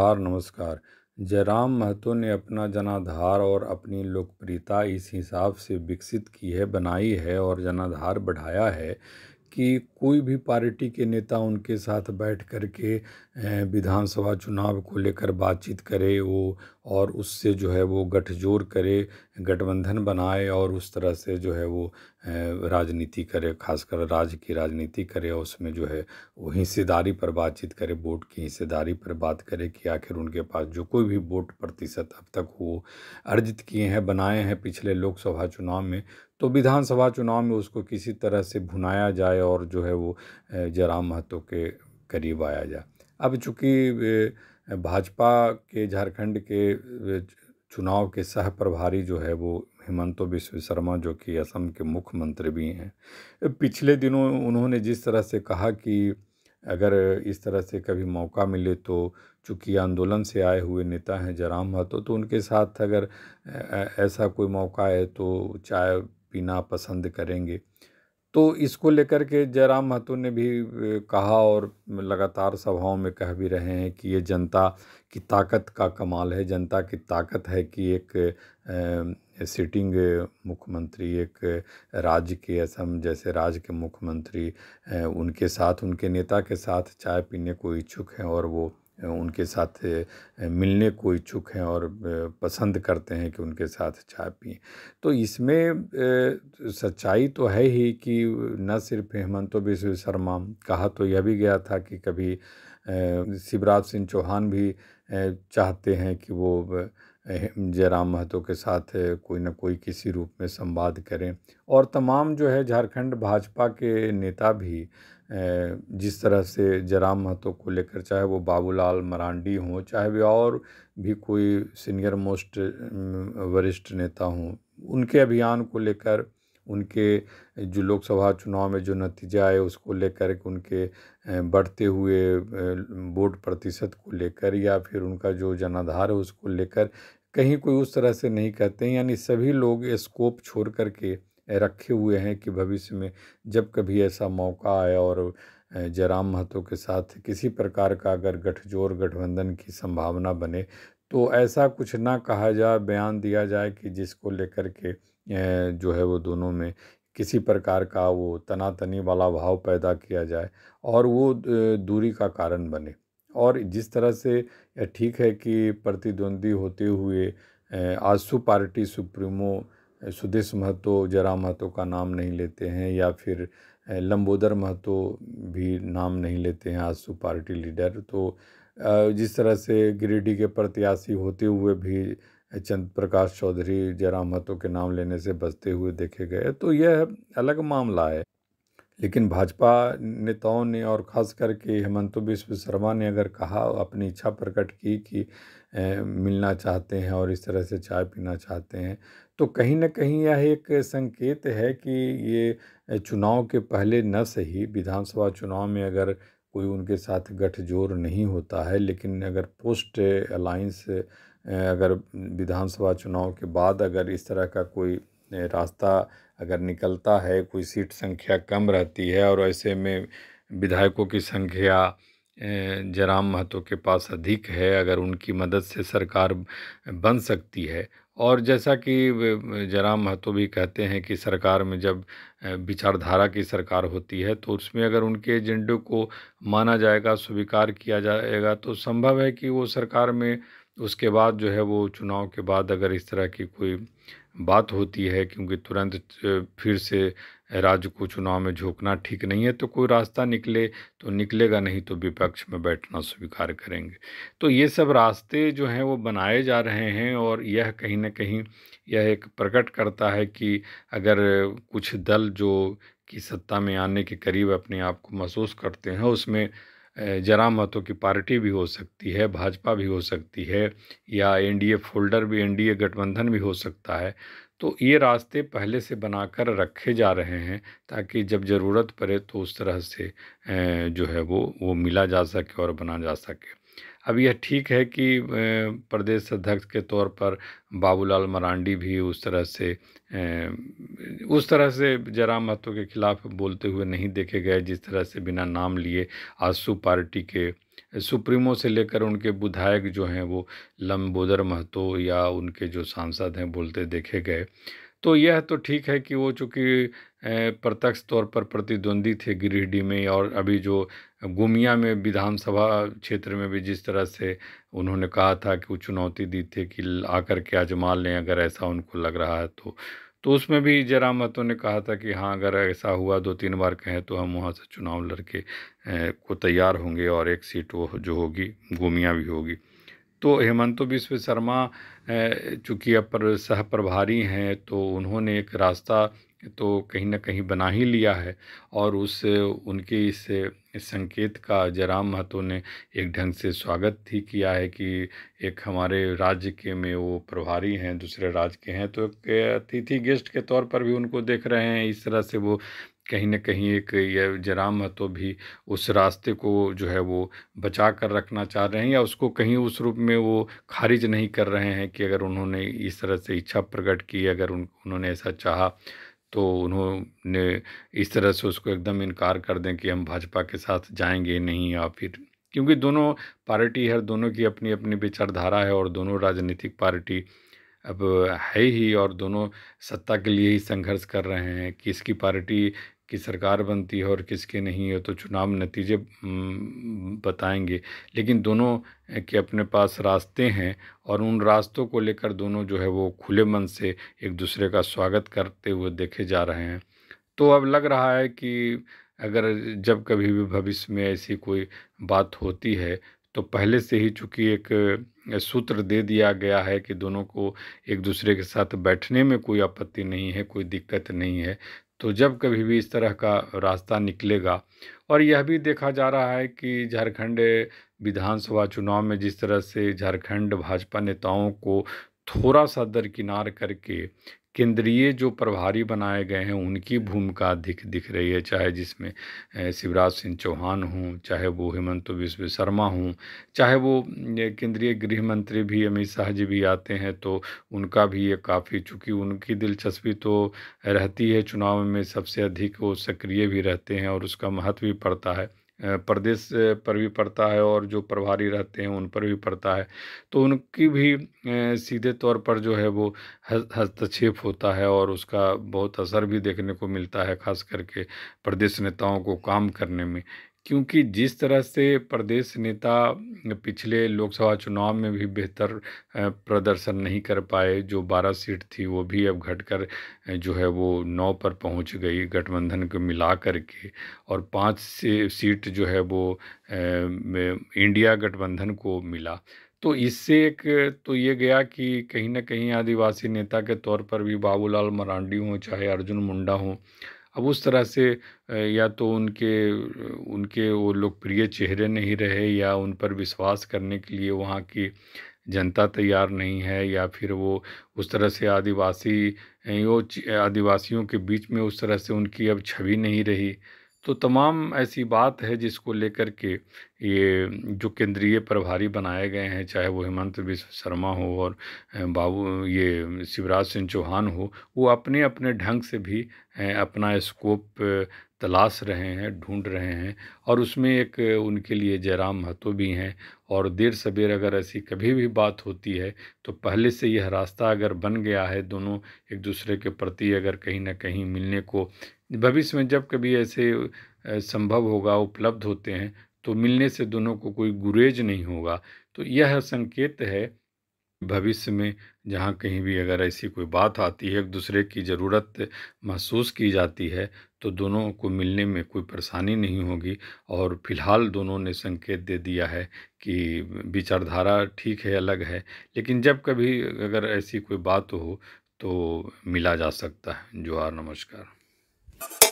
आभार नमस्कार जयराम महतो ने अपना जनाधार और अपनी लोकप्रियता इस हिसाब से विकसित की है बनाई है और जनाधार बढ़ाया है कि कोई भी पार्टी के नेता उनके साथ बैठ कर के विधानसभा चुनाव को लेकर बातचीत करे वो और उससे जो है वो गठजोड़ करे गठबंधन बनाए और उस तरह से जो है वो राजनीति करे खासकर राज्य की राजनीति करे और उसमें जो है वो हिस्सेदारी पर बातचीत करे वोट की हिस्सेदारी पर बात करे कि आखिर उनके पास जो कोई भी वोट प्रतिशत अब तक वो अर्जित किए हैं बनाए हैं पिछले लोकसभा चुनाव में तो विधानसभा चुनाव में उसको किसी तरह से भुनाया जाए और जो है वो जरा महत्व के करीब आया जाए अब चूँकि भाजपा के झारखंड के चुनाव के सह प्रभारी जो है वो हेमंतो बिश्व शर्मा जो कि असम के मुख्यमंत्री भी हैं पिछले दिनों उन्होंने जिस तरह से कहा कि अगर इस तरह से कभी मौका मिले तो चूँकि आंदोलन से आए हुए नेता हैं जराम महतो तो उनके साथ अगर ऐसा कोई मौका है तो चाय पीना पसंद करेंगे तो इसको लेकर के जयराम महतो ने भी कहा और लगातार सभाओं में कह भी रहे हैं कि ये जनता की ताकत का कमाल है जनता की ताकत है कि एक सिटिंग मुख्यमंत्री एक राज्य के असम जैसे राज्य के मुख्यमंत्री उनके साथ उनके नेता के साथ चाय पीने को इच्छुक हैं और वो उनके साथ मिलने को इच्छुक हैं और पसंद करते हैं कि उनके साथ चाय पिए तो इसमें सच्चाई तो है ही कि न सिर्फ हेमंत विश्व शर्मा कहा तो यह भी गया था कि कभी शिवराज सिंह चौहान भी चाहते हैं कि वो जयराम महतो के साथ कोई ना कोई किसी रूप में संवाद करें और तमाम जो है झारखंड भाजपा के नेता भी जिस तरह से जराम महतो को लेकर चाहे वो बाबूलाल मरांडी हों चाहे वे और भी कोई सीनियर मोस्ट वरिष्ठ नेता हों उनके अभियान को लेकर उनके जो लोकसभा चुनाव में जो नतीजे आए उसको लेकर उनके बढ़ते हुए वोट प्रतिशत को लेकर या फिर उनका जो जनाधार है उसको लेकर कहीं कोई उस तरह से नहीं कहते हैं यानी सभी लोग स्कोप छोड़ करके के रखे हुए हैं कि भविष्य में जब कभी ऐसा मौका आए और जयराम महतो के साथ किसी प्रकार का अगर गठजोड़ गठबंधन की संभावना बने तो ऐसा कुछ ना कहा जाए बयान दिया जाए कि जिसको लेकर के जो है वो दोनों में किसी प्रकार का वो तनातनी वाला भाव पैदा किया जाए और वो दूरी का कारण बने और जिस तरह से ठीक है कि प्रतिद्वंदी होते हुए आसू पार्टी सुप्रीमो सुदेश महतो जरा महतो का नाम नहीं लेते हैं या फिर लंबोदर महतो भी नाम नहीं लेते हैं आजसू पार्टी लीडर तो जिस तरह से गिरिडीह के प्रत्याशी होते हुए भी चंद प्रकाश चौधरी जयराम महतो के नाम लेने से बचते हुए देखे गए तो यह अलग मामला है लेकिन भाजपा नेताओं ने और ख़ास करके हेमंत बिश्व शर्मा ने अगर कहा अपनी इच्छा प्रकट की कि मिलना चाहते हैं और इस तरह से चाय पीना चाहते हैं तो कहीं ना कहीं यह एक संकेत है कि ये चुनाव के पहले न सही विधानसभा चुनाव में अगर कोई उनके साथ गठजोड़ नहीं होता है लेकिन अगर पोस्ट अलाइंस अगर विधानसभा चुनाव के बाद अगर इस तरह का कोई रास्ता अगर निकलता है कोई सीट संख्या कम रहती है और ऐसे में विधायकों की संख्या जयराम महतो के पास अधिक है अगर उनकी मदद से सरकार बन सकती है और जैसा कि जयराम महतो भी कहते हैं कि सरकार में जब विचारधारा की सरकार होती है तो उसमें अगर उनके एजेंडे को माना जाएगा स्वीकार किया जाएगा तो संभव है कि वो सरकार में उसके बाद जो है वो चुनाव के बाद अगर इस तरह की कोई बात होती है क्योंकि तुरंत फिर से राज्य को चुनाव में झोंकना ठीक नहीं है तो कोई रास्ता निकले तो निकलेगा नहीं तो विपक्ष में बैठना स्वीकार करेंगे तो ये सब रास्ते जो हैं वो बनाए जा रहे हैं और यह कहीं ना कहीं यह एक प्रकट करता है कि अगर कुछ दल जो कि सत्ता में आने के करीब अपने आप को महसूस करते हैं उसमें जरा मतों की पार्टी भी हो सकती है भाजपा भी हो सकती है या एनडीए फोल्डर भी एनडीए गठबंधन भी हो सकता है तो ये रास्ते पहले से बनाकर रखे जा रहे हैं ताकि जब ज़रूरत पड़े तो उस तरह से जो है वो वो मिला जा सके और बना जा सके अब यह ठीक है कि प्रदेश अध्यक्ष के तौर पर बाबूलाल मरांडी भी उस तरह से उस तरह से जरा महतो के खिलाफ बोलते हुए नहीं देखे गए जिस तरह से बिना नाम लिए आसू पार्टी के सुप्रीमो से लेकर उनके विधायक जो हैं वो लम्बोदर महतो या उनके जो सांसद हैं बोलते देखे गए तो यह तो ठीक है कि वो चूँकि प्रत्यक्ष तौर पर प्रतिद्वंदी थे गिरिडीह में और अभी जो गुमिया में विधानसभा क्षेत्र में भी जिस तरह से उन्होंने कहा था कि वो चुनौती दी थी कि आकर के आजमा लें अगर ऐसा उनको लग रहा है तो तो उसमें भी जयराम महतो ने कहा था कि हाँ अगर ऐसा हुआ दो तीन बार कहें तो हम वहाँ से चुनाव लड़के को तैयार होंगे और एक सीट वो जो होगी गुमिया भी होगी तो हेमंत तो विश्व शर्मा चूँकि अब पर सह प्रभारी हैं तो उन्होंने एक रास्ता तो कहीं ना कहीं बना ही लिया है और उस उनके इस संकेत का जयराम महतो ने एक ढंग से स्वागत ही किया है कि एक हमारे राज्य के में वो प्रभारी हैं दूसरे राज्य के हैं तो एक अतिथि गेस्ट के तौर पर भी उनको देख रहे हैं इस तरह से वो कहीं ना कहीं एक यह जराम महतो भी उस रास्ते को जो है वो बचा कर रखना चाह रहे हैं या उसको कहीं उस रूप में वो खारिज नहीं कर रहे हैं कि अगर उन्होंने इस तरह से इच्छा प्रकट की अगर उन उन्होंने ऐसा चाहा तो उन्होंने इस तरह से उसको एकदम इनकार कर दें कि हम भाजपा के साथ जाएंगे नहीं या फिर क्योंकि दोनों पार्टी है दोनों की अपनी अपनी विचारधारा है और दोनों राजनीतिक पार्टी अब है ही और दोनों सत्ता के लिए ही संघर्ष कर रहे हैं किसकी पार्टी की सरकार बनती है और किसके नहीं है तो चुनाव नतीजे बताएंगे लेकिन दोनों के अपने पास रास्ते हैं और उन रास्तों को लेकर दोनों जो है वो खुले मन से एक दूसरे का स्वागत करते हुए देखे जा रहे हैं तो अब लग रहा है कि अगर जब कभी भी भविष्य में ऐसी कोई बात होती है तो पहले से ही चूँकि एक सूत्र दे दिया गया है कि दोनों को एक दूसरे के साथ बैठने में कोई आपत्ति नहीं है कोई दिक्कत नहीं है तो जब कभी भी इस तरह का रास्ता निकलेगा और यह भी देखा जा रहा है कि झारखंड विधानसभा चुनाव में जिस तरह से झारखंड भाजपा नेताओं को थोड़ा सा दरकिनार करके केंद्रीय जो प्रभारी बनाए गए हैं उनकी भूमिका अधिक दिख रही है चाहे जिसमें शिवराज सिंह चौहान हों चाहे वो हेमंत विश्व शर्मा हों चाहे वो केंद्रीय गृह मंत्री भी अमित शाह जी भी आते हैं तो उनका भी ये काफ़ी चूँकि उनकी दिलचस्पी तो रहती है चुनाव में सबसे अधिक वो सक्रिय भी रहते हैं और उसका महत्व भी पड़ता है प्रदेश पर भी पड़ता है और जो प्रभारी रहते हैं उन पर भी पड़ता है तो उनकी भी सीधे तौर पर जो है वो हस्तक्षेप होता है और उसका बहुत असर भी देखने को मिलता है खास करके प्रदेश नेताओं को काम करने में क्योंकि जिस तरह से प्रदेश नेता पिछले लोकसभा चुनाव में भी बेहतर प्रदर्शन नहीं कर पाए जो 12 सीट थी वो भी अब घटकर जो है वो नौ पर पहुंच गई गठबंधन को मिला कर के और पाँच सीट जो है वो इंडिया गठबंधन को मिला तो इससे एक तो ये गया कि कहीं ना कहीं आदिवासी नेता के तौर पर भी बाबूलाल मरांडी हों चाहे अर्जुन मुंडा हों अब उस तरह से या तो उनके उनके वो लोकप्रिय चेहरे नहीं रहे या उन पर विश्वास करने के लिए वहाँ की जनता तैयार नहीं है या फिर वो उस तरह से आदिवासी वो आदिवासियों के बीच में उस तरह से उनकी अब छवि नहीं रही तो तमाम ऐसी बात है जिसको लेकर के ये जो केंद्रीय प्रभारी बनाए गए हैं चाहे वो हेमंत विश्व शर्मा हो और बाबू ये शिवराज सिंह चौहान हो वो अपने अपने ढंग से भी अपना स्कोप तलाश रहे हैं ढूंढ रहे हैं और उसमें एक उनके लिए जयराम महतो भी हैं और देर सवेर अगर ऐसी कभी भी बात होती है तो पहले से यह रास्ता अगर बन गया है दोनों एक दूसरे के प्रति अगर कहीं ना कहीं मिलने को भविष्य में जब कभी ऐसे संभव होगा उपलब्ध होते हैं तो मिलने से दोनों को कोई गुरेज नहीं होगा तो यह संकेत है भविष्य में जहाँ कहीं भी अगर ऐसी कोई बात आती है एक दूसरे की ज़रूरत महसूस की जाती है तो दोनों को मिलने में कोई परेशानी नहीं होगी और फिलहाल दोनों ने संकेत दे दिया है कि विचारधारा ठीक है अलग है लेकिन जब कभी अगर ऐसी कोई बात हो तो मिला जा सकता है जोहार नमस्कार